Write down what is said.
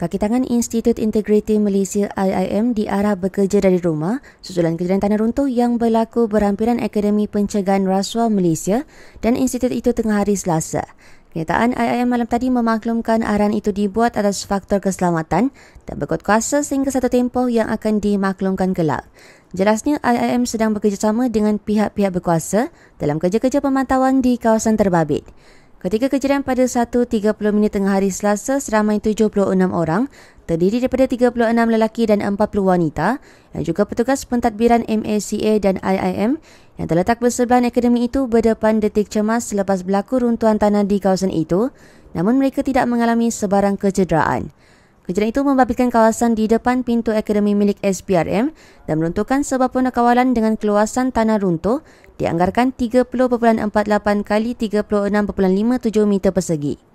Kakitangan Institut Integriti Malaysia IIM diarah bekerja dari rumah susulan kejadian tanah runtuh yang berlaku berhampiran Akademi Pencegahan Rasuah Malaysia dan institut itu tengah hari Selasa. Kenyataan IIM malam tadi memaklumkan arahan itu dibuat atas faktor keselamatan dan berkuat kuasa sehingga satu tempoh yang akan dimaklumkan kelak. Jelasnya IIM sedang bekerjasama dengan pihak-pihak berkuasa dalam kerja-kerja pemantauan di kawasan terbabit. Ketika kejadian pada 1.30 minit tengah hari Selasa, seramai 76 orang terdiri daripada 36 lelaki dan 40 wanita dan juga petugas pentadbiran MACA dan IIM yang terletak bersebelahan akademi itu berdepan detik cemas selepas berlaku runtuhan tanah di kawasan itu namun mereka tidak mengalami sebarang kecederaan. Kejadian itu membabitkan kawasan di depan pintu akademi milik SPRM dan meruntuhkan sebab pengawalan dengan keluasan tanah runtuh dianggarkan 30.48 x 36.57 meter persegi.